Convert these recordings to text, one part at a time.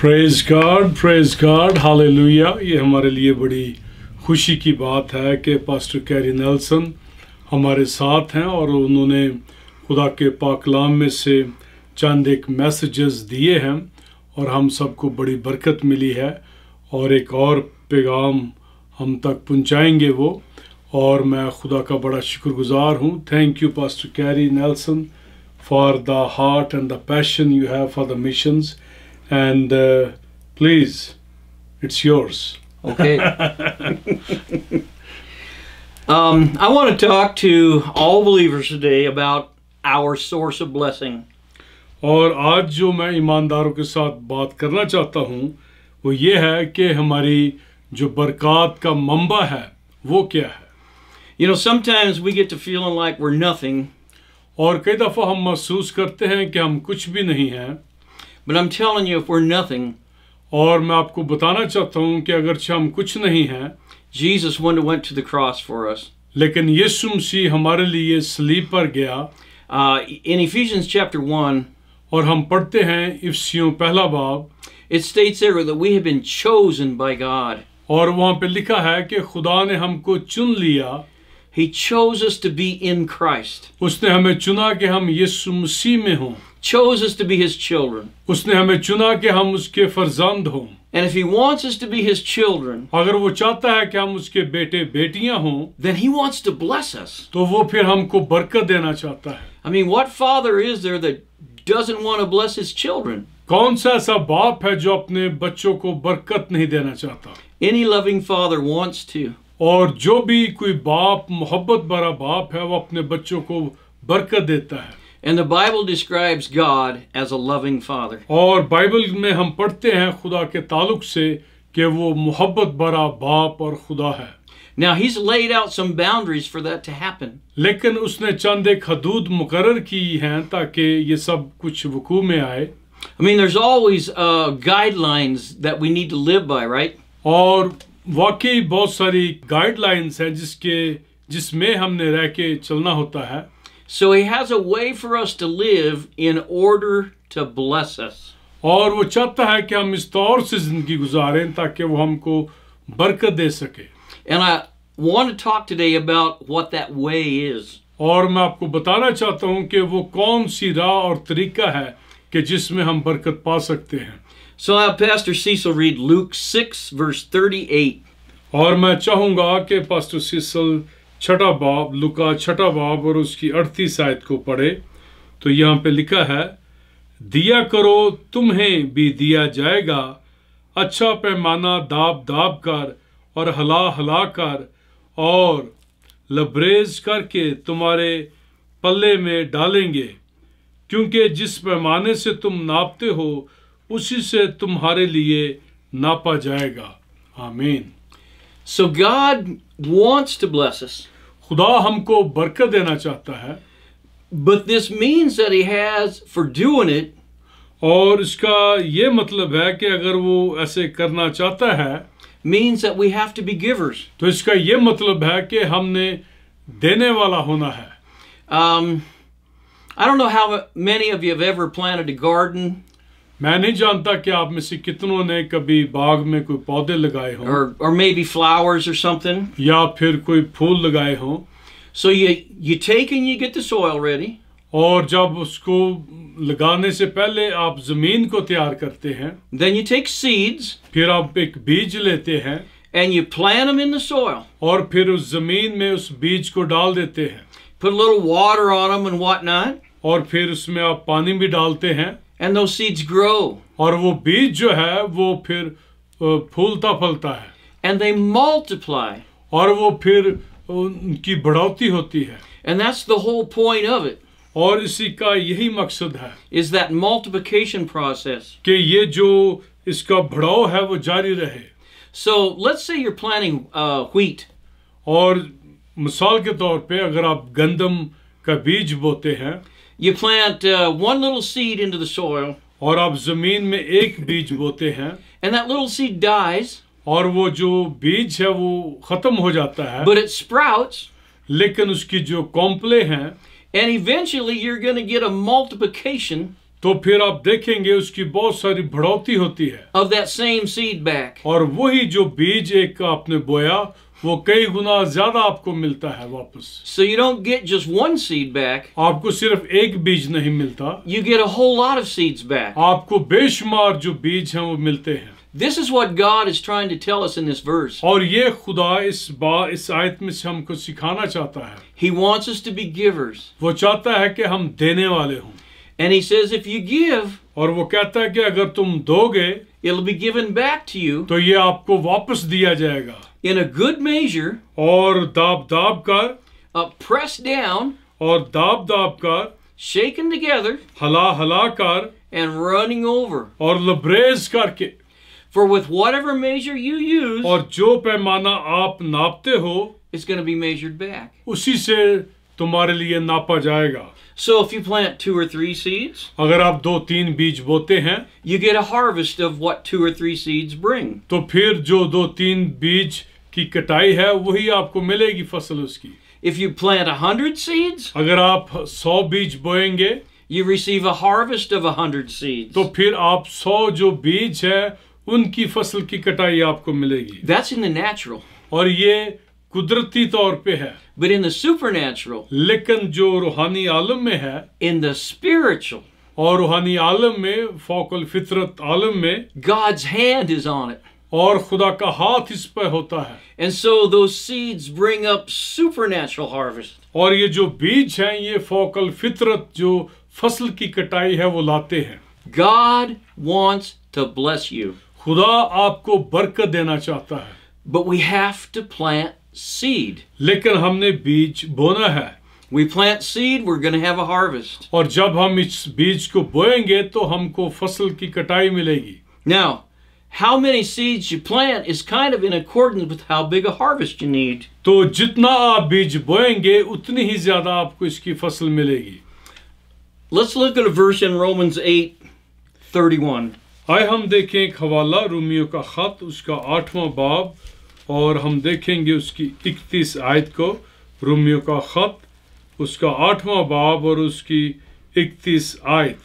Praise God praise हाल hallelujah ये हमारे लिए बड़ी खुशी की बात है कि पास्टर कैरी नेल्सन हमारे साथ हैं और उन्होंने खुदा के पाकलाम में से चंद एक मैसेजेस दिए हैं और हम सबको बड़ी बरकत मिली है और एक और पैगाम हम तक पहुंचाएंगे वो और मैं खुदा का बड़ा शुक्रगुजार हूं thank you pastor Carey Nelson for the heart and the passion you have for the missions and uh, please, it's yours. Okay. um, I want to talk to all believers today about our source of blessing. और आज जो मैं ईमानदारों के साथ बात करना चाहता हूँ वो ये है कि हमारी जो बरकत का मंबा है वो क्या है You know, sometimes we get to feeling like we're nothing. और कई दफ़ा हम महसूस करते हैं कि हम कुछ भी नहीं हैं But I'm telling you, if we're nothing, और मैं आपको बताना चाहता हूं कि अगर हम कुछ नहीं हैं Jesus went went to the cross for us. लेकिन यीशु मसीह हमारे लिए सलीब पर गया uh, in Ephesians chapter 1 और हम पढ़ते हैं इफ्सियों पहला बाब it states there that we have been chosen by God. और वहां पे लिखा है कि खुदा ने हमको चुन लिया He chose us to be in Christ. उसने हमें चुना कि हम यीशु मसीह में हों chose us to be his children. उसने हमें चुना कि हम उसके फर्जंद हों. And if he wants us to be his children, अगर वो चाहता है कि हम उसके बेटे बेटियां हों, then he wants to bless us. तो वो फिर हमको बरकत देना चाहता है. I mean, what father is there that doesn't want to bless his children? कौन सा ऐसा बाप है जो अपने बच्चों को बरकत नहीं देना चाहता? Any loving father wants to. और जो भी कोई बाप मोहब्बत भरा बाप है वो अपने बच्चों को बरकत देता है and the Bible describes God as a loving father. और बाइबल में हम पढ़ते हैं खुदा के ताल्लुक से कि वो मोहब्बत भरा बाप और खुदा है. Now he's laid out some boundaries for that to happen. लेकिन उसने चंद एक हदूद मुकरर की हैं ताकि ये सब कुछ वकू में आए. I mean there's always uh, guidelines that we need to live by, right? और वाकई बहुत सारी गाइडलाइंस हैं जिसके जिसमें हमने रह के चलना होता है. So he has a way for us to live in order to bless us. और वो चाहता है कि हम इस तौर से जिंदगी गुजारें ताकि वो हमको बरकत दे सके And I want to talk today about what that way is. और मैं आपको बताना चाहता हूं कि वो कौन सी राह और तरीका है कि जिसमें हम बरकत पा सकते हैं So now Pastor Cecil read Luke 6 verse 38. और मैं चाहूंगा कि पास्टर सीसल छठा बाब लुका छठा बाब और उसकी अड़तीस आयत को पढ़े तो यहाँ पे लिखा है दिया करो तुम्हें भी दिया जाएगा अच्छा पैमाना दाब दाब कर और हला हला कर और लबरेज करके तुम्हारे पल्ले में डालेंगे क्योंकि जिस पैमाने से तुम नापते हो उसी से तुम्हारे लिए नापा जाएगा आमीन so God wants to bless खुदा हमको बरकत देना चाहता है but this means that he has for doing it और इसका ये मतलब है कि अगर वो ऐसे करना चाहता है means that we have to be givers तो इसका ये मतलब है कि हमने देने वाला होना है um, I don't know how many of you have ever planted a garden मैं नहीं जानता कि आप में से कितनों ने कभी बाग में कोई पौधे लगाए हों or or maybe flowers or something या फिर कोई फूल लगाए हों so you you take and you get the soil ready और जब उसको लगाने से पहले आप जमीन को तैयार करते हैं then you take seeds फिर आप एक बीज लेते हैं and you plant them in the soil और फिर उस जमीन में उस बीज को डाल देते हैं put a little water on them and whatnot और फिर उसमें आप पानी भी डालते हैं and those seeds grow. और वो बीज जो है वो फिर फूलता फलता ह And they multiply. और वो फिर उनकी होती है. And that's the whole point of it. और इसी का यही मकसद है. Is that multiplication process. कि ये जो इसका बढ़ाव है वो जारी रहे. So let's say you're planting uh, wheat. और मिसाल के तौर पे अगर आप गंदम का बीज बोते हैं you plant uh, one little seed into the soil. और आप जमीन में एक बीज बोते हैं. And that little seed dies. और वो जो बीज है वो खत्म हो जाता है. But it sprouts. लेकिन उसकी जो कॉम्प्ले हैं. And eventually you're going to get a multiplication. तो फिर आप देखेंगे उसकी बहुत सारी बढ़ोतरी होती है. Of that same seed back. और वही जो बीज एक आपने बोया वो कई गुना ज्यादा आपको मिलता है वापस so you don't get just one seed back आपको सिर्फ एक बीज नहीं मिलता you get a whole lot of seeds back आपको बेशुमार जो बीज हैं वो मिलते हैं This is what God is trying to tell us in this verse. और ये खुदा इस बा इस आयत में से हमको सिखाना चाहता है. He wants us to be givers. वो चाहता है कि हम देने वाले हों. And he says if you give और वो कहता है कि अगर तुम दोगे it'll be given back to you. तो ये आपको वापस दिया जाएगा. in a good measure or dab dab कर uh, pressed down or dab dab कर shaken together हला halakar, and running over or लबरेज for with whatever measure you use or jo पैमाना आप napte ho, it's going to be measured back उसी se tumhare liye napa जाएगा So if you plant two or three seeds, agar आप do तीन बीज बोते hain, you get a harvest of what two or three seeds bring. To फिर jo do तीन बीज की कटाई है वही आपको मिलेगी फसल उसकी if you plant a hundred seeds अगर आप सौ बीज बोएंगे you receive a harvest of hundred seeds तो फिर आप सौ जो बीज है उनकी फसल की कटाई आपको मिलेगी दैट्स इन नेचुरल और ये कुदरती तौर पे है बट इन सुपर नेचुरल लेकिन जो रूहानी आलम में है इन द स्पिरिचुअल और रूहानी आलम में फोकल फितरत आलम में God's hand is on it और खुदा का हाथ इस पर होता है And so those seeds bring up supernatural harvest. और ये जो बीज हैं ये फोकल फितरत जो फसल की कटाई है वो लाते हैं God wants to bless you. खुदा आपको बरकत देना चाहता है But we have to plant seed. लेकिन हमने बीज बोना है We plant seed, we're going to have a harvest. और जब हम इस बीज को बोएंगे तो हमको फसल की कटाई मिलेगी Now, how many seeds you plant is kind of in accordance with how big a harvest you need. तो जितना आप बीज बोएंगे उतनी ही ज्यादा आपको इसकी फसल मिलेगी. Let's look at a verse in Romans 8:31. आए हम देखें एक हवाला रोमियो का खत उसका आठवां बाब और हम देखेंगे उसकी 31 आयत को रोमियो का खत उसका आठवां बाब और उसकी 31 आयत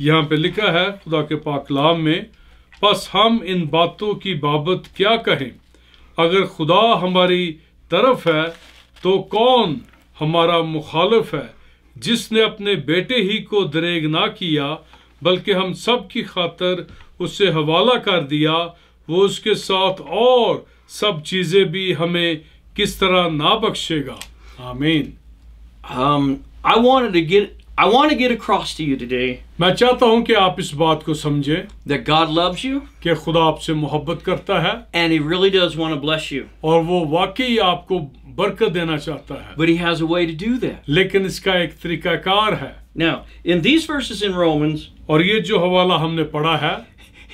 यहाँ पे लिखा है खुदा के पाकलाम में बस हम इन बातों की बाबत क्या कहें अगर खुदा हमारी तरफ है तो कौन हमारा मुखालफ है जिसने अपने बेटे ही को दरेग ना किया बल्कि हम सब की खातर उसे हवाला कर दिया वो उसके साथ और सब चीज़ें भी हमें किस तरह ना बख्शेगा आमीन um, I wanted to get I want to get across to you today. that God loves you and he really does want to bless you but he has a way to do that now in these verses in Romans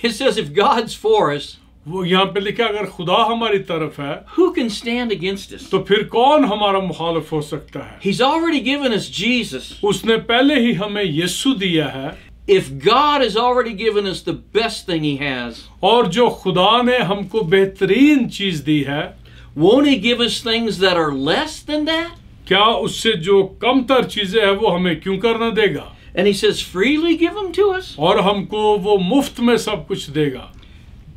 it says if God's for us वो यहाँ पे लिखा अगर खुदा हमारी तरफ है who can stand against us? तो फिर कौन हमारा मुखालफ हो सकता है He's already given us Jesus. उसने पहले ही हमें यीशु दिया है If God has already given us the best thing He has, और जो खुदा ने हमको बेहतरीन चीज दी है won't He give us things that are less than that? क्या उससे जो कमतर चीजें हैं वो हमें क्यों करना देगा And He says freely give them to us. और हमको वो मुफ्त में सब कुछ देगा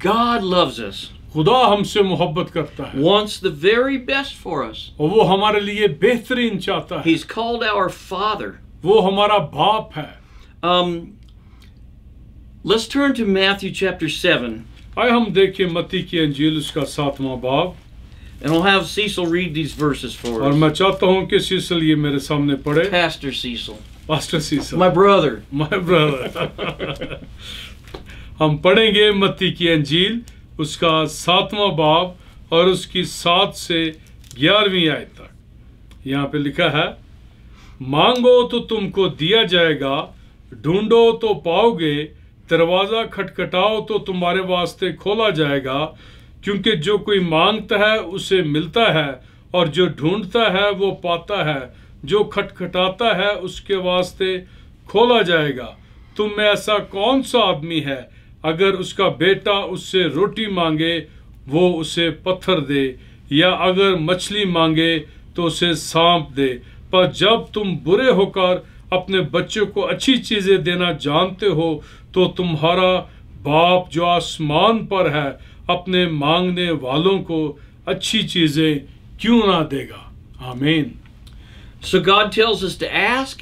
God loves us. खुदा हमसे मोहब्बत करता है wants the very best for us और वो हमारे लिए बेहतरीन चाहता है he's called our father वो हमारा बाप है um let's turn to Matthew chapter 7 आए हम देखें मत्ती की अंजील उसका सातवां बाब And I'll have Cecil read these verses for us. और मैं चाहता हूं कि सीसल ये मेरे सामने पढ़े Pastor Cecil. Pastor Cecil. My brother. My brother. हम पढ़ेंगे मत्ती की अंजील उसका सातवां बाब और उसकी सात से ग्यारहवीं आय तक यहाँ पे लिखा है मांगो तो तुमको दिया जाएगा ढूंढो तो पाओगे दरवाज़ा खटखटाओ तो तुम्हारे वास्ते खोला जाएगा क्योंकि जो कोई मांगता है उसे मिलता है और जो ढूंढता है वो पाता है जो खटखटाता है उसके वास्ते खोला जाएगा तुम में ऐसा कौन सा आदमी है अगर उसका बेटा उससे रोटी मांगे वो उसे पत्थर दे या अगर मछली मांगे तो उसे सांप दे पर जब तुम बुरे होकर अपने बच्चों को अच्छी चीज़ें देना जानते हो तो तुम्हारा बाप जो आसमान पर है अपने मांगने वालों को अच्छी चीज़ें क्यों ना देगा आमीन So God tells us to ask,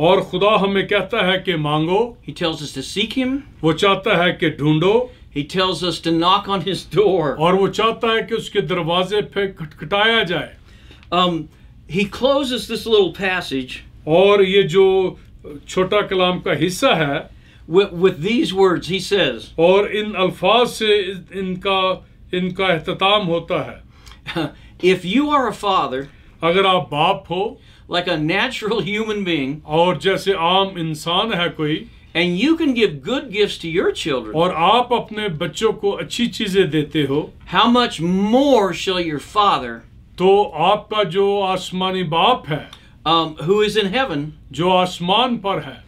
और खुदा हमें कहता है कि मांगो He tells us to seek him. वो चाहता है कि ढूंढो He tells us to knock on his door. और वो चाहता है कि उसके दरवाजे पे खटखटाया जाए Um, he closes this little passage और ये जो छोटा कलाम का हिस्सा है with, with these words. He says, और इन अल्फाज से इनका इनका अहतमाम होता है If you are a father, अगर आप बाप हो like a natural human being. और जैसे आम इंसान है कोई And you can give good gifts to your children. और आप अपने बच्चों को अच्छी चीजें देते हो How much more shall your father, तो आपका जो आसमानी बाप है um, who is in heaven, जो आसमान पर है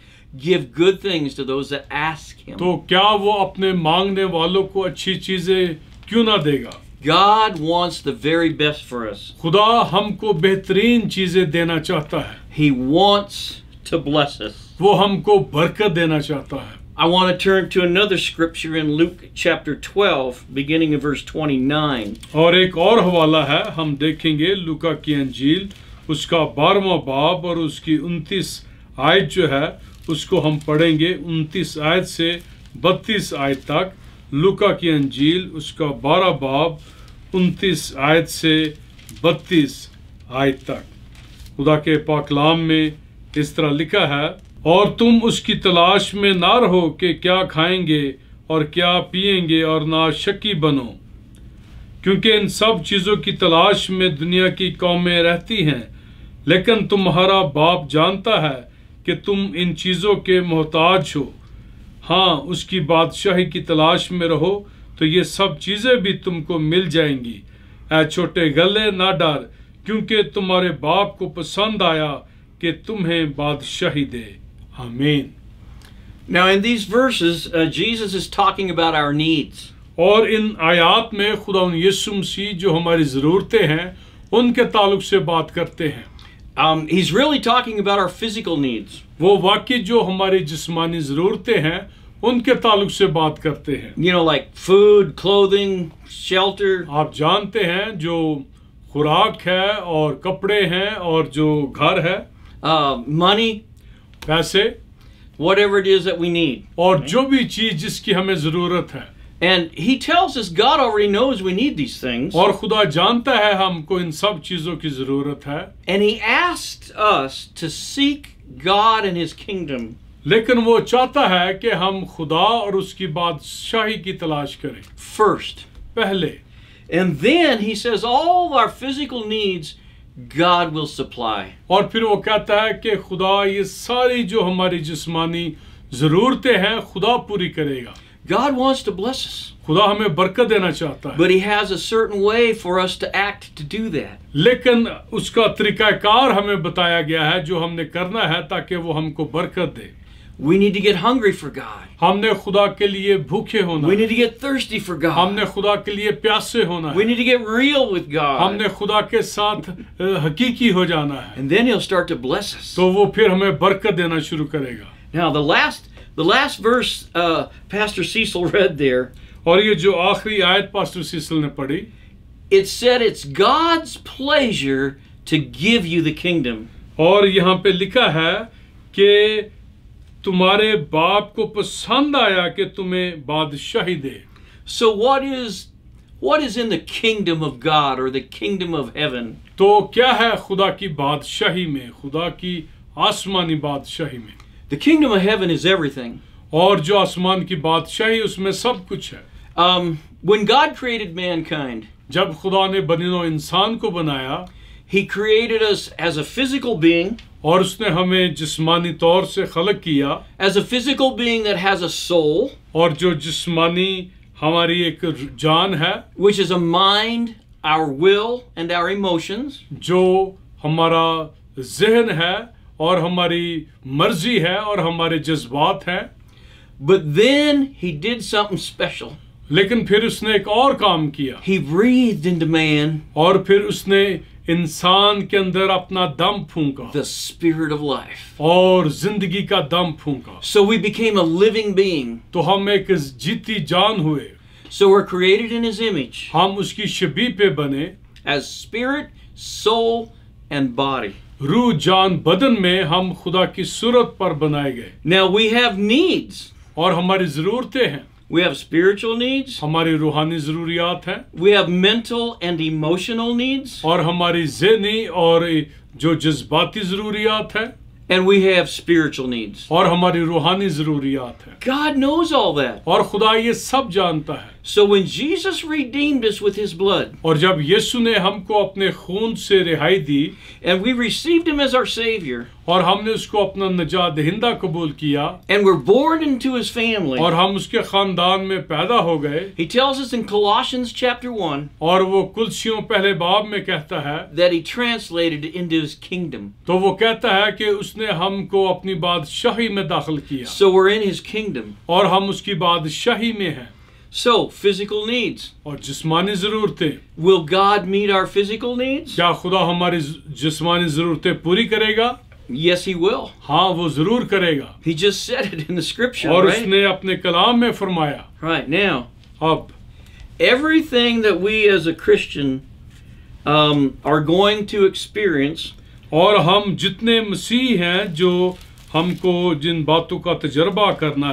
give good things to those that ask him? तो क्या वो अपने मांगने वालों को अच्छी चीजें क्यों ना देगा God wants the very best for us. खुदा हमको बेहतरीन चीजें देना चाहता है. He wants to bless us. वो हमको बरकत देना चाहता है. I want to turn to another scripture in Luke chapter 12 beginning in verse 29. और एक और हवाला है हम देखेंगे लूका की अंजील उसका 12वां बाब और उसकी 29 आयत जो है उसको हम पढ़ेंगे 29 आयत से 32 आयत तक लुका की अंजील उसका बारह बाब उनतीस आयत से बत्तीस आयत तक खुदा के पाकलाम में इस तरह लिखा है और तुम उसकी तलाश में ना रहो कि क्या खाएंगे और क्या पियेंगे और ना शकी बनो क्योंकि इन सब चीज़ों की तलाश में दुनिया की कौमें रहती हैं लेकिन तुम्हारा बाप जानता है कि तुम इन चीज़ों के मोहताज हो हाँ उसकी बादशाही की तलाश में रहो तो ये सब चीज़ें भी तुमको मिल जाएंगी ऐ छोटे गले ना डर क्योंकि तुम्हारे बाप को पसंद आया कि तुम्हें बादशाही दे आमीन Now in these verses uh, Jesus is talking about our needs. और इन आयात में खुदा यीशु मसीह जो हमारी ज़रूरतें हैं उनके ताल्लुक से बात करते हैं Um, he's really talking about our physical needs. You know, like food, clothing, shelter. आप जानते हैं जो खुराक है और Uh, money, पैसे whatever it is that we need. और जो भी चीज़ जिसकी हमें ज़रूरत है and he tells us God already knows we need these things. और खुदा जानता है हमको इन सब चीजों की जरूरत है. And he asked us to seek God and his kingdom. लेकिन वो चाहता है कि हम खुदा और उसकी बादशाही की तलाश करें. First. पहले. And then he says all our physical needs God will supply. और फिर वो कहता है कि खुदा ये सारी जो हमारी जिस्मानी ज़रूरतें हैं खुदा पूरी करेगा. God wants to bless us. खुदा हमें बरकत देना चाहता है. But he has a certain way for us to act to do that. लेकिन उसका तरीकाकार हमें बताया गया है जो हमने करना है ताकि वो हमको बरकत दे. We need to get hungry for God. हमने खुदा के लिए भूखे होना. We need to get thirsty for God. हमने खुदा के लिए प्यासे होना. We need to get real with God. हमने खुदा के साथ हकीकी हो जाना है. And then he'll start to bless us. तो वो फिर हमें बरकत देना शुरू करेगा. Now the last the last verse uh, Pastor Cecil read there. और ये जो आयत पास्टर सीसल ने पढ़ी. It said it's God's pleasure to give you the kingdom. और यहाँ पे लिखा है कि तुम्हारे बाप को पसंद आया कि तुम्हें बादशाही दे. So what is what is in the kingdom of God or the kingdom of heaven? तो क्या है खुदा की बादशाही में, खुदा की आसमानी बादशाही में? The kingdom of heaven is everything. और जो आसमान की बादशाही उसमें सब कुछ है um, when God created mankind, जब खुदा ने बनिनो इंसान को बनाया He created us as a physical being. और उसने हमें जिस्मानी तौर से खलक किया As a physical being that has a soul. और जो जिस्मानी हमारी एक जान है Which is a mind, our will and our emotions. जो हमारा जहन है और हमारी मर्जी है और हमारे जज्बात हैं But then he did something special. लेकिन फिर उसने एक और काम किया He breathed into man. और फिर उसने इंसान के अंदर अपना दम फूंका The spirit of life. और जिंदगी का दम फूंका So we became a living being. तो हम एक जीती जान हुए So we're created in his image. हम उसकी शबी पे बने as spirit, soul and body. रू जान बदन में हम खुदा की सूरत पर बनाए गए Now we have needs. और हमारी जरूरतें हैं We have spiritual needs. हमारी रूहानी जरूरियात हैं We have mental and emotional needs. और हमारी जहनी और जो जज्बाती जरूरियात है And we have spiritual needs. और हमारी रूहानी जरूरियात है God knows all that. और खुदा ये सब जानता है So when Jesus redeemed us with his blood, और जब यीशु ने हमको अपने खून से रिहाई दी, and we received him as our savior, और हमने उसको अपना कबूल किया, and were born into his family, और हम उसके खानदान में पैदा हो गए, he tells us in Colossians chapter 1, और वो कुलसियों पहले बाब में कहता है, that he translated into his kingdom. तो वो कहता है कि उसने हमको अपनी बादशाही में दाखिल किया. So we're in his kingdom. और हम उसकी बादशाही में हैं. So, physical needs. और jismani ज़रूरतें. Will God meet our physical needs? Kya खुदा hamari jismani ज़रूरतें puri karega? Yes, he will. Haan, wo ज़रूर karega. He just said it in the scripture, और right? usne apne kalam mein फरमाया. Right now. Ab, Everything that we as a Christian um, are going to experience. Aur हम jitne मसीह हैं jo hamko jin बातों का तजर्बा करना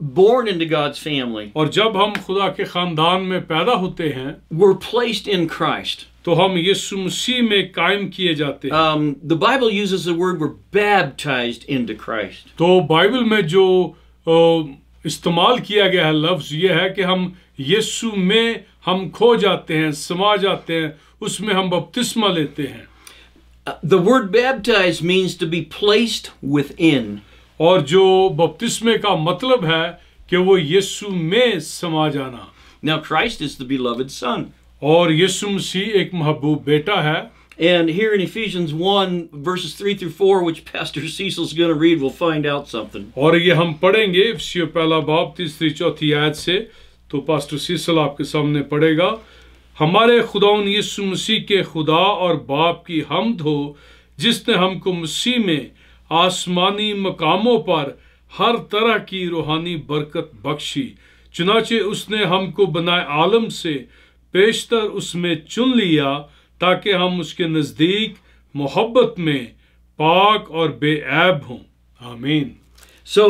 born into God's family और जब हम खुदा के खानदान में पैदा होते हैं we're placed in Christ तो हम यीशु मसीह में कायम किए जाते हैं um, the Bible uses the word we're baptized into Christ तो बाइबल में जो uh, इस्तेमाल किया गया है लफ्ज ये है कि हम यीशु में हम खो जाते हैं समा जाते हैं उसमें हम बपतिस्मा लेते हैं uh, the word baptized means to be placed within और जो बपतिस्मे का मतलब है कि वो यीशु में समा जाना Now Christ is the beloved son. और यीशु मसीह एक महबूब बेटा है And here in Ephesians 1, verses 3 through 4, which Pastor Cecil's going to read, we'll find out something. और ये हम पढ़ेंगे इफिसियों पहला बाब तीसरी चौथी आयत से तो पास्टर सीसल आपके सामने पढ़ेगा हमारे खुदाउन यीशु मसीह के खुदा और बाप की हमद हो जिसने हमको मसीह में आसमानी मकामों पर हर तरह की रूहानी बरकत बख्शी चुनाचे उसने हमको बनाए आलम से पेशतर उसमें चुन लिया ताकि हम उसके नज़दीक मोहब्बत में पाक और बेऐब हों आमीन so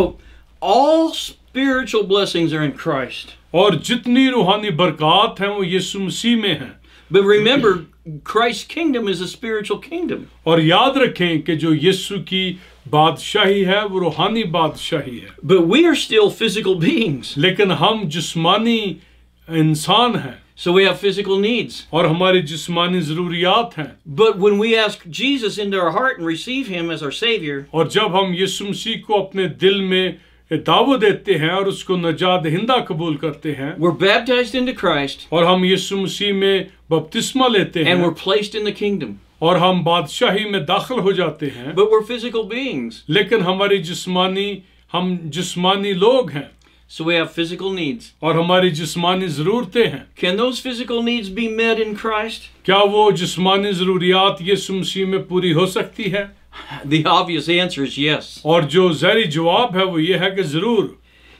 all spiritual blessings are in Christ और जितनी रूहानी बरकत हैं वो यीशु मसीह में हैं. But remember Christ's kingdom is a spiritual kingdom. और याद रखें कि जो यीशु की बादशाही है वो रूहानी बादशाही है. But we are still physical beings. लेकिन हम जिस्मानी इंसान हैं. So we have physical needs. और हमारी जिस्मानी ज़रूरियात हैं. But when we ask Jesus into our heart and receive him as our savior. और जब हम यीशु मसीह को अपने दिल में दावत देते हैं और उसको नजात हिंदा कबूल करते हैं. We're baptized into Christ. और हम यीशु मसीह में बपतिस्मा लेते हैं and placed in the kingdom और हम बादशाही में दाखिल हो जाते हैं बट वर फिजिकल बीइंग्स लेकिन हमारी जिस्मानी हम जिस्मानी लोग हैं so we have physical needs और हमारी जिस्मानी जरूरतें हैं can those physical needs be met in Christ क्या वो जिस्मानी जरूरियात यीशु मसीह में पूरी हो सकती है The obvious answer is yes. और जो जहरी जवाब है वो ये है कि जरूर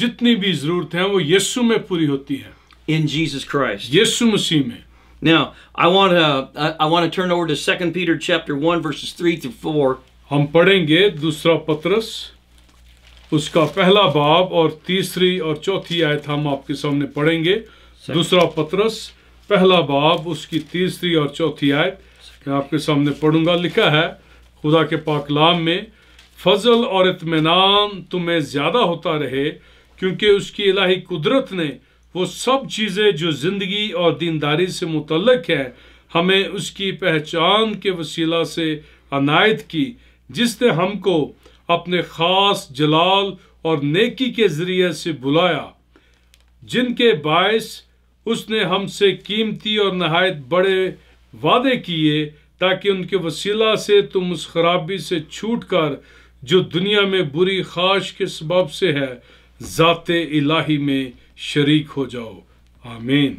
जितनी भी जरूरत है वो यीशु में पूरी होती है इन जीसस क्राइस्ट यीशु मसीह में Now, I want to uh, I, I want to turn over to 2 Peter chapter 1 verses 3 to 4. हम पढ़ेंगे दूसरा पत्रस उसका पहला बाब और तीसरी और चौथी आयत हम आपके सामने पढ़ेंगे दूसरा पत्रस पहला बाब उसकी तीसरी और चौथी आयत मैं आपके सामने पढ़ूंगा लिखा है खुदा के पाकलाम में फजल और इतमान तुम्हें ज़्यादा होता रहे क्योंकि उसकी इलाही कुदरत ने वो सब चीज़ें जो ज़िंदगी और दीनदारी से मुतलक हैं हमें उसकी पहचान के वसीला से अनायत की जिसने हमको अपने ख़ास जलाल और नेकी के ज़रिए से बुलाया जिनके बायस उसने हमसे कीमती और नहायत बड़े वादे किए ताकि उनके वसीला से तुम उस खराबी से छूट कर जो दुनिया में बुरी ख्वाश के सबब से है ज़ात इलाही में शरीक हो जाओ आमीन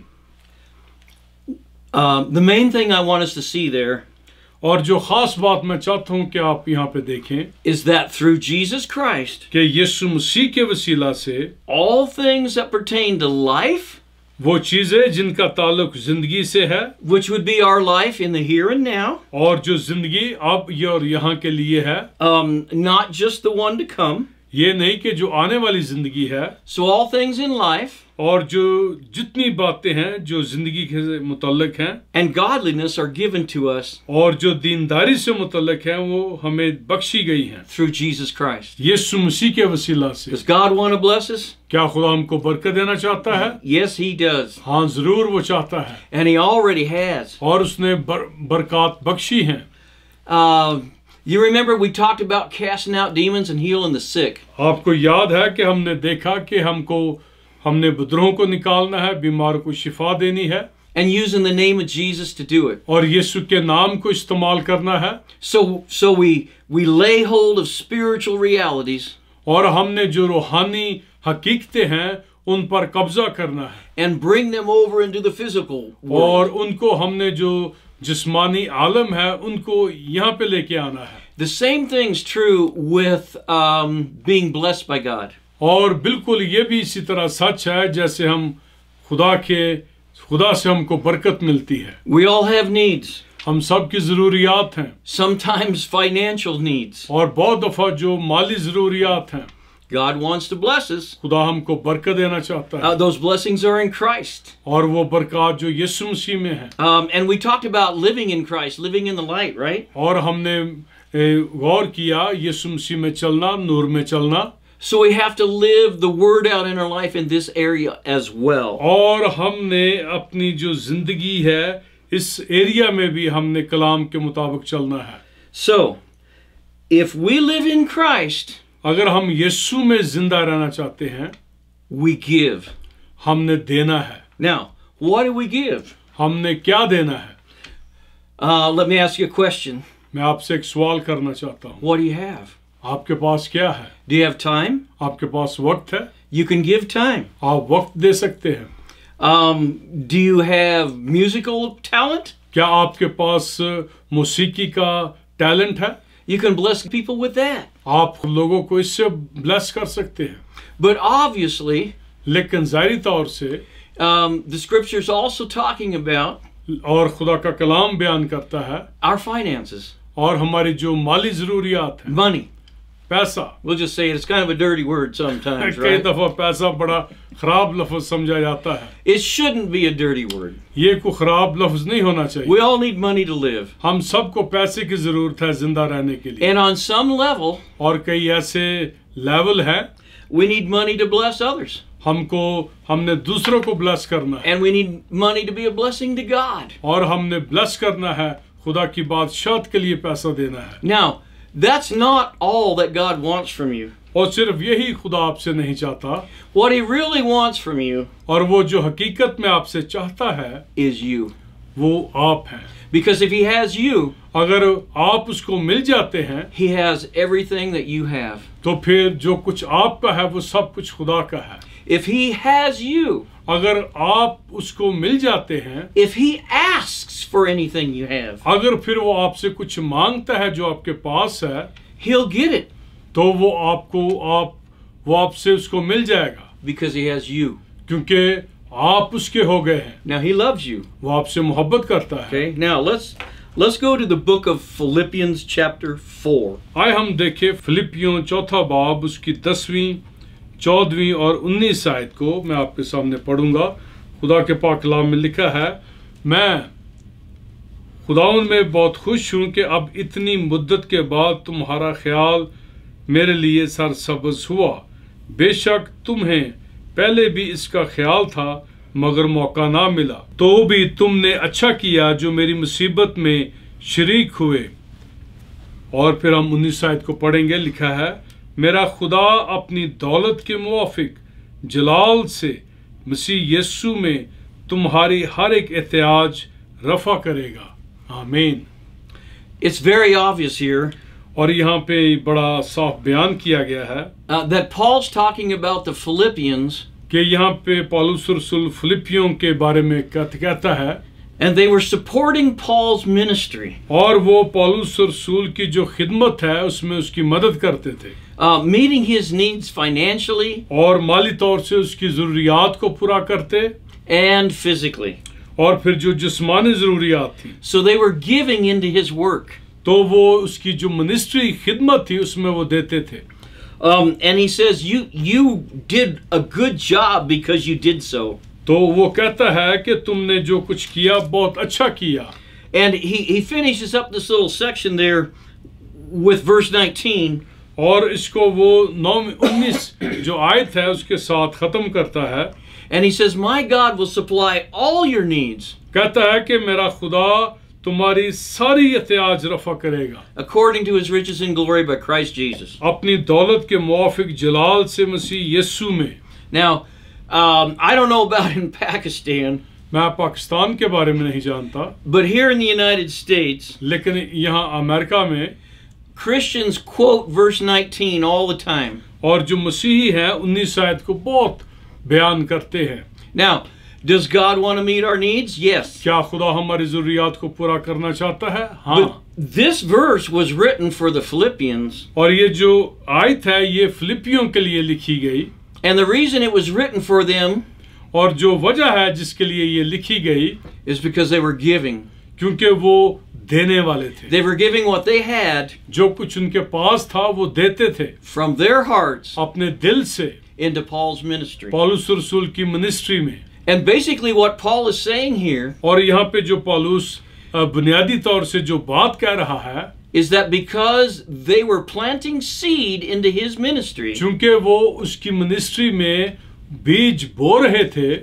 the main thing I want us to see there और जो खास बात मैं चाहता हूँ कि आप यहाँ पे देखें is that through Jesus Christ कि यीशु मसीह के वसीला से all things that pertain to life वो चीजें जिनका ताल्लुक जिंदगी से है which would be our life in the here and now और जो जिंदगी अब ये और यहाँ के लिए है not just the one to come ये नहीं कि जो आने वाली जिंदगी है so all things in life और जो जितनी बातें हैं जो जिंदगी के मुतलक हैं and godliness are given to us और जो दीनदारी से मुतलक हैं वो हमें बख्शी गई हैं थ्रू जीसस क्राइस्ट यीशु मसीह के वसीला से does God want to bless us क्या खुदा हमको बरकत देना चाहता है यस ही डज हां जरूर वो चाहता है एंड ही ऑलरेडी हैज और उसने बर, बरकत बख्शी हैं uh, You remember we talked about casting out demons and healing the sick. आपको याद है कि हमने देखा कि हमको हमने बुद्रों को निकालना है, बीमारों को शिफा देनी है. And using the name of Jesus to do it. और यीशु के नाम को इस्तेमाल करना है. So so we we lay hold of spiritual realities. और हमने जो रोहानी हकीकतें हैं उन पर कब्जा करना है. And bring them over into the physical. World. और उनको हमने जो जिस्मानी आलम है उनको यहाँ पे लेके आना है the same thing's true with um, being blessed God और बिल्कुल ये भी इसी तरह सच है जैसे हम खुदा के खुदा से हमको बरकत मिलती है वी ऑल हैव नीड्स हम सब की जरूरियात हैं Sometimes फाइनेंशियल नीड्स और बहुत दफा जो माली जरूरियात हैं God wants to bless us. खुदा हमको बरकत देना चाहता है. Uh, those blessings are in Christ. और वो बरकत जो यीशु मसीह में है. Um, and we talked about living in Christ, living in the light, right? और हमने गौर किया यीशु मसीह में चलना, नूर में चलना. So we have to live the word out in our life in this area as well. और हमने अपनी जो जिंदगी है इस एरिया में भी हमने कलाम के मुताबिक चलना है. So if we live in Christ अगर हम यीशु में जिंदा रहना चाहते हैं we give हमने देना है now what do we give हमने क्या देना है uh, let me ask you a question मैं आपसे एक सवाल करना चाहता हूँ what do you have आपके पास क्या है do you have time आपके पास वक्त है you can give time आप वक्त दे सकते हैं um, do you have musical talent क्या आपके पास मौसीकी का टैलेंट है you can bless people with that आप लोगों को इससे ब्लेस कर सकते हैं बट ऑब्वियसली लेकिन जारी तौर से um, the scriptures also talking about और खुदा का कलाम बयान करता है our finances और हमारी जो माली जरूरियात है मनी पैसा We'll just say it. it's kind of a dirty word sometimes, right? It shouldn't be a dirty word. We all need money to live. And on some level, we need money to bless others. हमको हमने दूसरों को bless करना है And we need money to be a blessing to God. और हमने bless करना है खुदा की बादशाहत के लिए पैसा देना है Now, that's not all that God wants from you. और सिर्फ यही खुदा आपसे नहीं चाहता What he really wants from you और वो जो हकीकत में आपसे चाहता है is you. वो आप हैं Because if he has you, अगर आप उसको मिल जाते हैं he has everything that you have. तो फिर जो कुछ आपका है वो सब कुछ खुदा का है. If he has you, अगर आप उसको मिल जाते हैं if he asks for anything you have अगर फिर वो आपसे कुछ मांगता है जो आपके पास है he'll get it तो वो आपको आप वो आपसे उसको मिल जाएगा because he has you क्योंकि आप उसके हो गए हैं now he loves you वो आपसे मोहब्बत करता है okay now let's Let's go to the book of Philippians chapter 4. आए हम देखें फिलिपियों चौथा बाब उसकी दसवीं चौदहवीं और उन्नीस आयत को मैं आपके सामने पढ़ूंगा खुदा के पाक कलाम में लिखा है मैं खुदाउन में बहुत खुश हूं कि अब इतनी मुद्दत के बाद तुम्हारा ख्याल मेरे लिए सरसब्ज हुआ बेशक तुम्हें पहले भी इसका ख्याल था मगर मौका ना मिला तो भी तुमने अच्छा किया जो मेरी मुसीबत में शरीक हुए और फिर हम उन्नीस आयत को पढ़ेंगे लिखा है मेरा खुदा अपनी दौलत के मुआफिक जलाल से मसीह यस्सु में तुम्हारी हर एक एहतियाज रफा करेगा आमीन इट्स वेरी obvious हियर और यहाँ पे बड़ा साफ बयान किया गया है that Paul's talking about the Philippians के कि यहाँ पे पॉलुस रसूल फिलिपियों के बारे में कथ कहता है and they were supporting Paul's ministry और वो पॉलुस रसूल की जो खिदमत है उसमें उसकी मदद करते थे Uh, meeting his needs financially और माली तौर से उसकी जरूरियात को पूरा करते and physically और फिर जो जिस्मानी जरूरियात थी so they were giving into his work तो वो उसकी जो मिनिस्ट्री खिदमत थी उसमें वो देते थे um, and he says you you did a good job because you did so तो वो कहता है कि तुमने जो कुछ किया बहुत अच्छा किया and he he finishes up this little section there with verse 19 और इसको वो नौ उन्नीस जो आयत है उसके साथ खत्म करता है And he says, My God will supply all your needs. कहता है कि मेरा खुदा तुम्हारी सारी एहतियाज रफा करेगा according to his riches in glory by Christ Jesus अपनी दौलत के मुआफिक जलाल से मसीह यीशु में now um, I don't know about in Pakistan. मैं पाकिस्तान के बारे में नहीं जानता. But here in the United States. लेकिन यहाँ अमेरिका में Christians quote verse 19 all the time. और जो मसीही है 19 आयत को बहुत बयान करते हैं Now, does God want to meet our needs? Yes. क्या खुदा हमारी जरूरियात को पूरा करना चाहता है? हाँ. But this verse was written for the Philippians. और ये जो आयत है ये फिलिपियों के लिए लिखी गई. And the reason it was written for them और जो वजह है जिसके लिए ये लिखी गई is because they were giving. क्योंकि वो देने वाले थे they were giving what they had जो कुछ उनके पास था वो देते थे from their hearts अपने दिल से into Paul's ministry पौलुस रसूल की मिनिस्ट्री में and basically what Paul is saying here और यहाँ पे जो पौलुस बुनियादी तौर से जो बात कह रहा है is that because they were planting seed into his ministry चूंकि वो उसकी मिनिस्ट्री में बीज बो रहे थे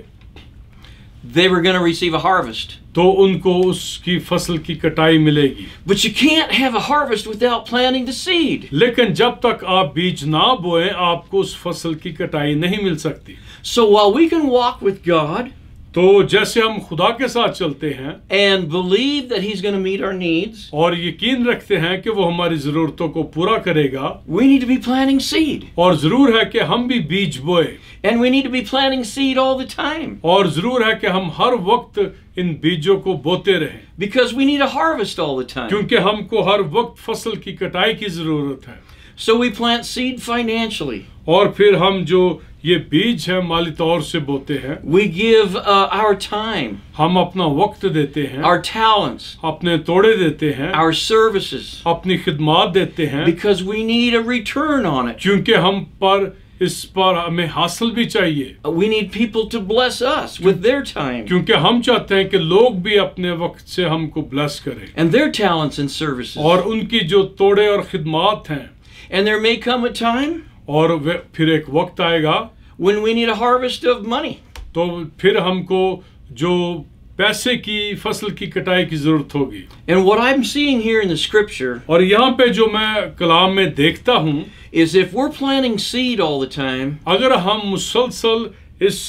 they were going to receive a harvest. तो उनको उसकी फसल की कटाई मिलेगी. But you can't have a harvest without planting the seed. लेकिन जब तक आप बीज ना बोएं, आपको उस फसल की कटाई नहीं मिल सकती. So while we can walk with God, तो जैसे हम खुदा के साथ चलते हैं and believe that he is gonna meet our needs और यकीन रखते हैं कि वो हमारी जरूरतों को पूरा करेगा we need to be planting seed और जरूर है कि हम भी बीज बोए and we need to be planting seed all the time और जरूर है कि हम हर वक्त इन बीजों को बोते रहे because we need a harvest all the time क्योंकि हमको हर वक्त फसल की कटाई की जरूरत है so we plant seed financially और फिर हम जो ये बीज है माली तौर से बोते हैं we give uh, our time हम अपना वक्त देते हैं our talents अपने तोड़े देते हैं our services अपनी खिदमत देते हैं because we need a return on it क्योंकि हम पर इस पर हमें हासिल भी चाहिए We need people to bless us with their time. क्योंकि हम चाहते हैं कि लोग भी अपने वक्त से हमको ब्लेस करें And their talents and services. और उनकी जो तोड़े और खिदमत हैं And there may come a time और फिर एक वक्त आएगा when we need a harvest of money. तो फिर हमको जो पैसे की फसल की कटाई की जरूरत होगी And what I'm seeing here in the scripture और यहाँ पे जो मैं कलाम में देखता हूँ is if we're planting seed all the time अगर हम मुसलसल इस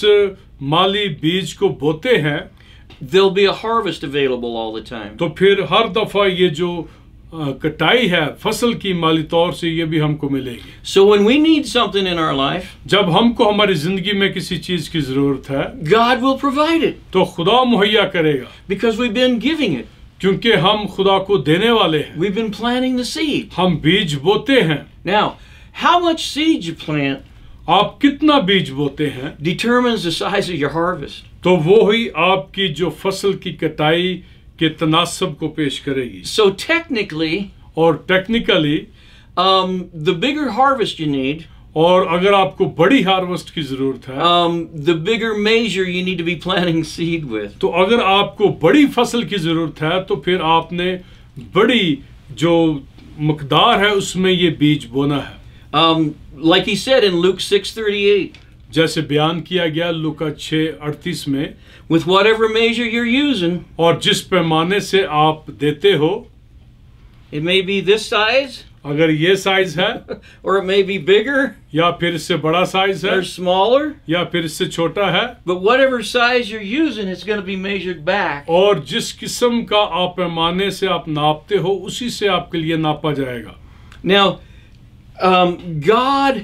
माली बीज को बोते हैं there'll be a harvest available all the time तो फिर हर दफा ये जो कटाई है फसल की माली तौर से ये भी हमको मिलेगी so when we need something in our life जब हमको हमारी जिंदगी में किसी चीज की जरूरत है गॉड विल प्रोवाइड इट तो खुदा मुहैया करेगा because we been giving it क्योंकि हम खुदा को देने वाले हैं we been planting the seed हम बीज बोते हैं now how much seed you plant आप कितना बीज बोते हैं determines the size of your harvest तो वो ही आपकी जो फसल की कटाई के तनासब को पेश करेगी So technically, और technically um, the bigger harvest you need, और अगर आपको बड़ी हार्वेस्ट की जरूरत है um, the bigger measure you need to be planting seed with. तो अगर आपको बड़ी फसल की जरूरत है तो फिर आपने बड़ी जो मकदार है उसमें ये बीज बोना है Um, like he said in Luke 6:38. जैसे बयान किया गया लुका छ अड़तीस में with whatever measure you use और जिस पैमाने से आप देते हो it may be this size अगर ये साइज है और मे बी बिगर या फिर इससे बड़ा साइज है स्मॉलर या फिर इससे छोटा है whatever size you use it's gonna be measure back और जिस किस्म का आप पैमाने से आप नापते हो उसी से आपके लिए नापा जाएगा Now, um, God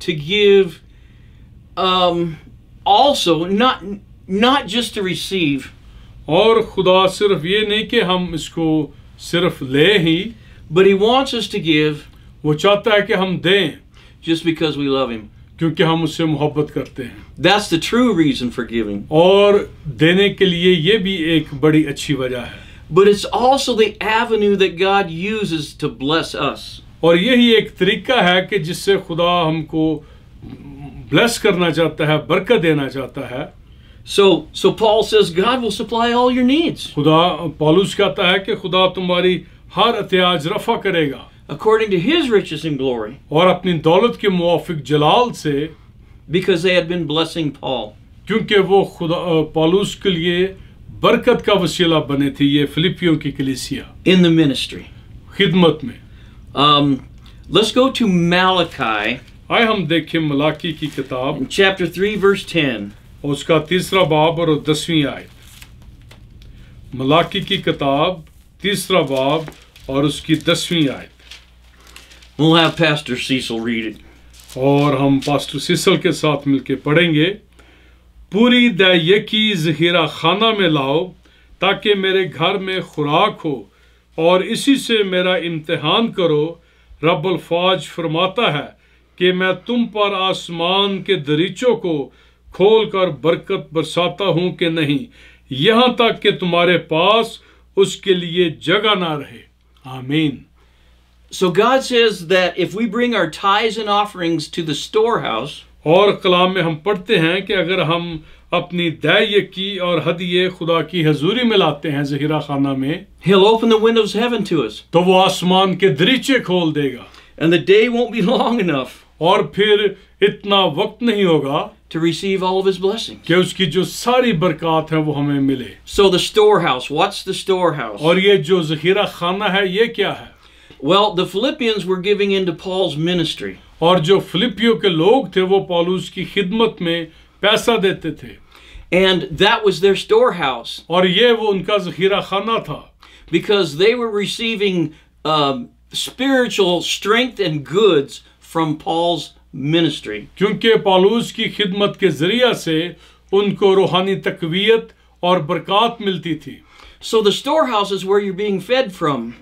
to give um, also not not just to receive but he wants us to give just because we love him क्योंकि हम उससे मोहब्बत करते हैं that's the true reason for giving और देने के लिए ये भी एक बड़ी अच्छी वजह है but it's also the avenue that God uses to bless us और यही एक तरीका है कि जिससे खुदा हमको ब्लेस करना चाहता है बरकत देना चाहता है So, so Paul says God will supply all your needs. खुदा पौलुस कहता है कि खुदा तुम्हारी हर अत्याज रफा करेगा According to his riches and glory. और अपनी दौलत के मुआफिक जलाल से Because they had been blessing Paul. क्योंकि वो खुदा पौलुस के लिए बरकत का वसीला बने थे ये फिलिपियों की कलीसिया In the ministry. खिदमत में Um, let's go to Malachi. आए हम देखें मलाकी की किताब chapter 3 verse 10 और उसका तीसरा बाब और दसवीं आयत मलाकी की किताब तीसरा बाब और उसकी दसवीं We'll have Pastor Cecil read it. और हम पास्टर सिसल के साथ मिलकर पढ़ेंगे पूरी दैयकी जहीरा खाना में लाओ ताकि मेरे घर में खुराक हो और इसी से मेरा इम्तहान करो रबुल्फाज फरमाता है कि मैं तुम पर आसमान के दरीचों को खोल कर बरकत बरसाता हूँ कि नहीं यहाँ तक कि तुम्हारे पास उसके लिए जगह ना रहे आमीन So God says that if we bring our tithes and offerings to the storehouse, और कलाम में हम पढ़ते हैं कि अगर हम अपनी दैय की और हदिये खुदा की हजूरी में लाते हैं जहीरा खाना में He'll open the windows of heaven to us. तो वो आसमान के दरीचे खोल देगा And the day won't be long enough. और फिर इतना वक्त नहीं होगा to receive all of his blessings. कि उसकी जो सारी बरकत है वो हमें मिले So the storehouse, what's the storehouse? और ये जो जखीरा खाना है ये क्या है Well, the Philippians were giving into Paul's ministry. और जो फिलिपियो के लोग थे वो पौलुस की खिदमत में पैसा देते थे And that was their storehouse. Because they were receiving um, spiritual strength and goods from Paul's ministry. So the storehouse is where you're being fed from.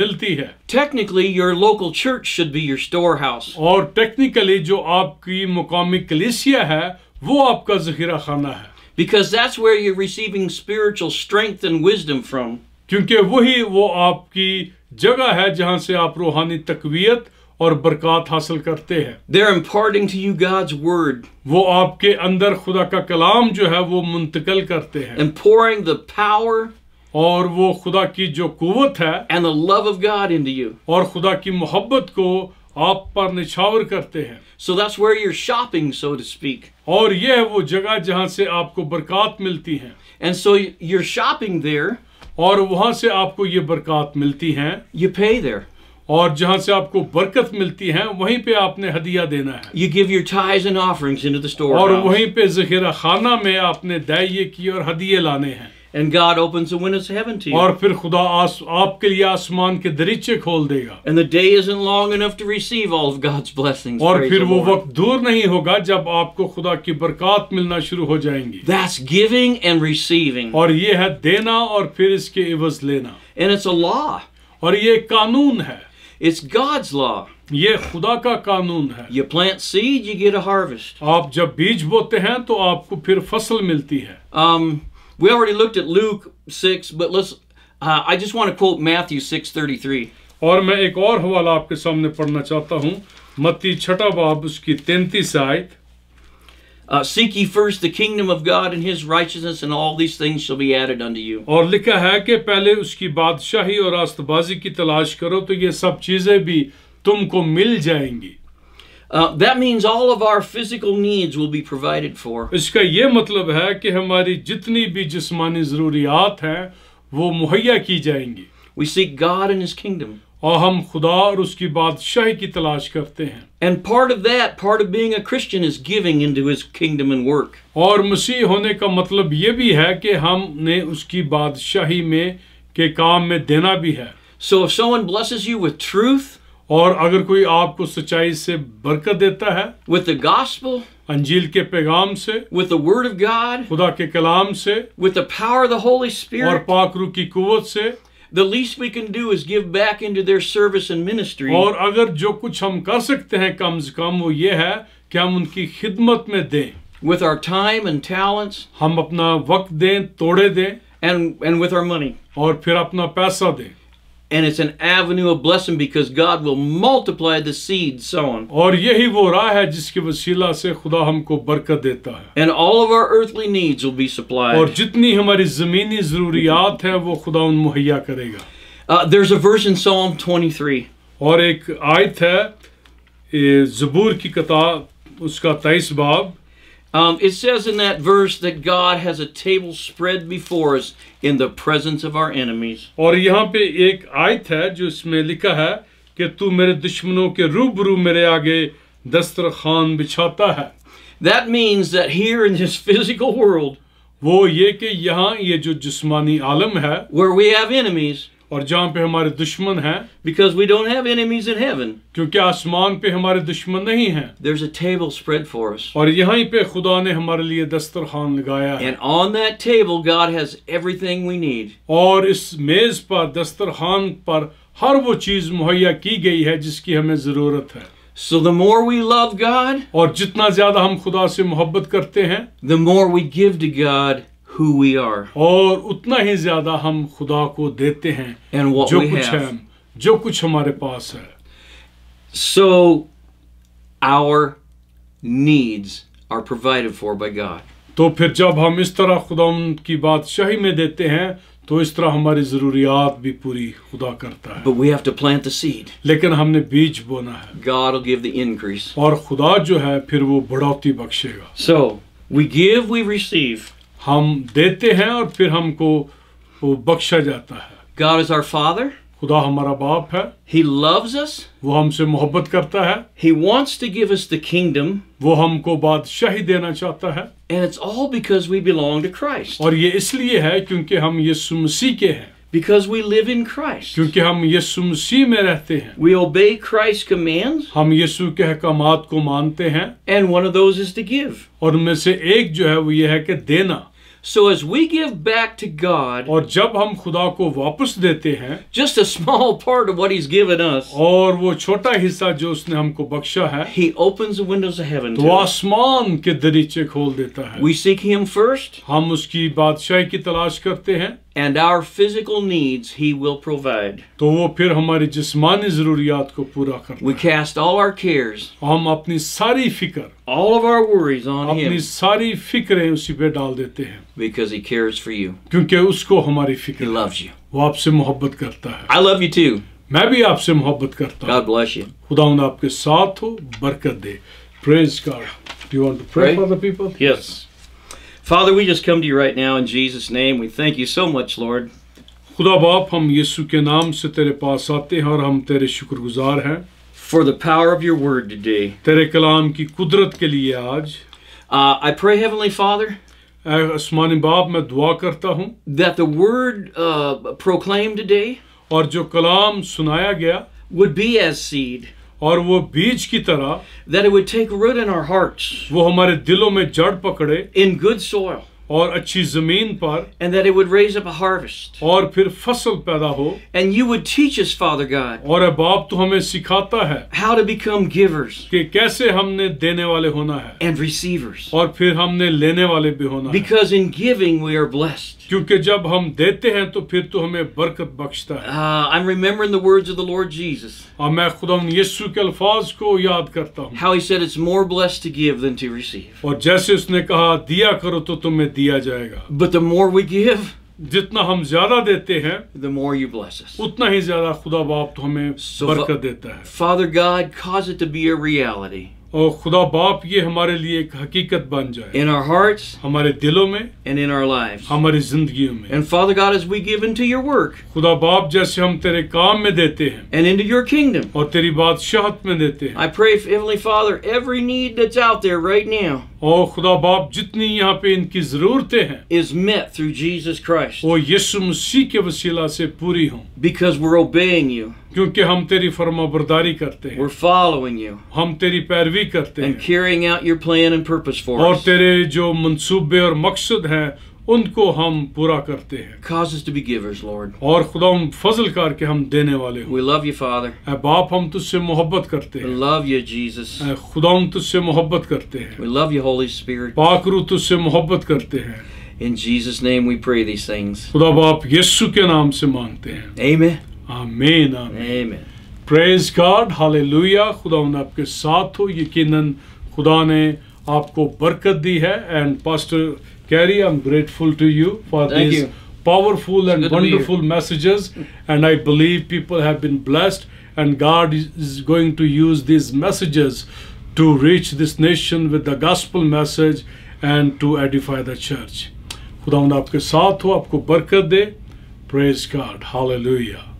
मिलती है technically your local church should be your storehouse और technically जो आपकी मुकामी कलिसिया है वो आपका जखीरा खाना है because that's where you receiving spiritual strength and wisdom from क्योंकि वही वो आपकी जगह है जहां से आप रूहानी तकवीत और बरकत हासिल करते हैं They're imparting to you God's word वो आपके अंदर खुदा का कलाम जो है वो मुंतकल करते हैं. And pouring the power और वो खुदा की जो कुवत है and the love of God into you और खुदा की मोहब्बत को आप पर निछावर करते हैं so that's where you are shopping so to speak और ये है वो जगह जहां से आपको बरकत मिलती है and so you are shopping there और वहां से आपको ये बरकत मिलती है यू पे देयर और जहां से आपको बरकत मिलती है वहीं पे आपने हदिया देना है you give your tithes and offerings into the store और वहीं पे जखीरा खाना में आपने दये की और हदिये लाने हैं and God opens the windows of heaven to you. और फिर खुदा आस, आपके लिए आसमान के दरीचे खोल देगा. And the day isn't long enough to receive all of God's blessings. और फिर वो वक्त दूर नहीं होगा जब आपको खुदा की बरकत मिलना शुरू हो जाएंगी. That's giving and receiving. और ये है देना और फिर इसके इवज लेना. And it's a law. और ये कानून है. It's God's law. ये खुदा का कानून है you plant seed, you get a harvest. आप जब बीज बोते हैं तो आपको फिर फसल मिलती है um, we already looked at Luke 6, but let's uh, I just want to quote Matthew 6:33. और मैं एक और हवाला आपके सामने पढ़ना चाहता हूँ मत्ती छठा बाब उसकी Uh, seek ye first the kingdom of God and his righteousness, and all these things shall be added unto you. और लिखा है कि पहले उसकी बादशाही और रास्तबाजी की तलाश करो तो ये सब चीजें भी तुमको मिल जाएंगी uh, that means all of our physical needs will be provided for. इसका ये मतलब है कि हमारी जितनी भी जिस्मानी ज़रूरियात हैं वो मुहैया की जाएंगी We seek God and His kingdom. और हम खुदा और उसकी बादशाही की तलाश करते हैं And part of that, part of being a Christian is giving into His kingdom and work. और मसीह होने का मतलब ये भी है कि हमने उसकी बादशाही में के काम में देना भी है So if someone blesses you with truth, और अगर कोई आपको सच्चाई से बरकत देता है विद द गॉस्पल अंजील के पैगाम से with the word of God खुदा के कलाम से with the power the Holy Spirit और पाक की कुवत से The least we can do is give back into their service and ministry. और अगर जो कुछ हम कर सकते हैं कम से कम वो ये है कि हम उनकी खिदमत में दें With our time and talents. हम अपना वक्त दें तोड़े दें And, and with our money. और फिर अपना पैसा दें and it's an avenue of blessing because God will multiply the seed sown. And all of our earthly needs will be supplied. Uh, there's a verse in Psalm 23. um, it says in that verse that God has a table spread before us in the presence of our enemies. और यहाँ पे एक आयत है जो इसमें लिखा है कि तू मेरे दुश्मनों के रूबरू मेरे आगे दस्तरखान बिछाता है That means that here in this physical world, वो ये कि यहाँ ये जो जिस्मानी आलम है where we have enemies, और जहाँ पे हमारे दुश्मन हैं because we don't have enemies in heaven क्योंकि आसमान पे हमारे दुश्मन नहीं हैं there's a table spread for us और यहीं पे खुदा ने हमारे लिए दस्तरखान लगाया है and on that table God has everything we need और इस मेज पर दस्तरखान पर हर वो चीज मुहैया की गई है जिसकी हमें जरूरत है So the more we love God, और जितना ज्यादा हम खुदा से मोहब्बत करते हैं the more we give to God, who we are और उतना ही ज्यादा हम खुदा को देते हैं and what जो we कुछ have. है जो कुछ हमारे पास है so our needs are provided for by God तो फिर जब हम इस तरह खुदा की बादशाही में देते हैं तो इस तरह हमारी जरूरियात भी पूरी खुदा करता है But we have to plant the seed. लेकिन हमने बीज बोना है God will give the increase. और खुदा जो है फिर वो बढ़ोतरी बख्शेगा So we give, we receive. हम देते हैं और फिर हमको वो बख्शा जाता है God is our father. खुदा हमारा बाप है He loves us. वो हमसे मोहब्बत करता है He wants to give us the kingdom. वो हमको बादशाही देना चाहता है And it's all because we belong to Christ. और ये इसलिए है क्योंकि हम यीशु मसीह के हैं Because we live in Christ. क्योंकि हम यीशु मसीह में रहते हैं. We obey Christ's commands. हम यीशु के अहकामात को मानते हैं. And one of those is to give. और उनमें से एक जो है वो ये है कि देना. So as we give back to God, और जब हम खुदा को वापस देते हैं just a small part of what he's given us, और वो छोटा हिस्सा जो उसने हमको बख्शा है he opens the windows of heaven तो आसमान के दरीचे खोल देता है we seek him first, हम उसकी बादशाही की तलाश करते हैं and our physical needs he will provide. We cast all our cares. all of our worries on him. because he cares for you. He loves you. I love you too. मैं भी आपसे मोहब्बत करता हूँ God bless you. खुदावंद आपके साथ हो बरकत दे Praise God. Do you want to pray, pray? for the people? Yes. Father, we just come to you right now in Jesus' name. We thank you so much, Lord. for the power of your word today. uh, I pray heavenly Father that the word uh, proclaimed today would be as seed और वो बीज की तरह that it would take root in our hearts वो हमारे दिलों में जड़ पकड़े in good soil और अच्छी जमीन पर and that it would raise up a harvest और फिर फसल पैदा हो and you would teach us father god और बाप तो हमें सिखाता है how to become givers कि कैसे हमने देने वाले होना है and receivers और फिर हमने लेने वाले भी होना because है because in giving we are blessed क्योंकि जब हम देते हैं तो फिर तो हमें बरकत बख्शता है I am remembering the words of the Lord Jesus और मैं खुदा यीशु के अल्फाज को याद करता हूं how he said it's more blessed to give than to receive और जैसे उसने कहा दिया करो तो तुम्हें दिया जाएगा but the more we give जितना हम ज्यादा देते हैं the more you bless us. उतना ही ज्यादा खुदा बाप तो हमें so, बरकत देता है Father God, cause it to be a reality. और खुदा बाप ये हमारे लिए एक हकीकत बन जाए इन आर हार्ट्स हमारे दिलों में एंड इन आर लाइफ हमारी जिंदगी में and Father God as we give into your work खुदा बाप जैसे हम तेरे काम में देते हैं एंड इनटू योर किंगडम और तेरी बादशाहत में देते हैं I pray heavenly Father every need that's out there right now और खुदा बाप जितनी यहाँ पे इनकी जरूरतें हैं is met through Jesus Christ वो यीशु मसीह के वसीला से पूरी हूँ बिकॉज़ वी आर यू क्योंकि हम तेरी फरमाबरदारी करते हैं We're following you. हम तेरी पैरवी करते and हैं carrying out your plan and purpose for और us. तेरे जो मंसूबे और मकसद हैं उनको हम पूरा करते हैं Cause us to be givers, Lord. और खुदा उन फजल कार के हम देने वाले हों We love you, Father. ऐ बाप हम तुझसे मोहब्बत करते We हैं love you, Jesus. ऐ खुदा हम तुझसे मोहब्बत करते हैं We love you, Holy Spirit. पाक रू तुझसे मोहब्बत करते हैं In Jesus' name we pray these things. खुदा बाप यीशु के नाम से मांगते हैं Amen. आमीन आमीन प्रेज गॉड हालेलुया खुदा आपके साथ हो यकीनन खुदा ने आपको बरकत दी है and pastor Carey I am grateful to you for this powerful and wonderful messages and I believe people have been blessed and God is going to use this messages to reach this nation with the gospel message and to edify the church खुदा आपके साथ हो आपको बरकत दे praise God hallelujah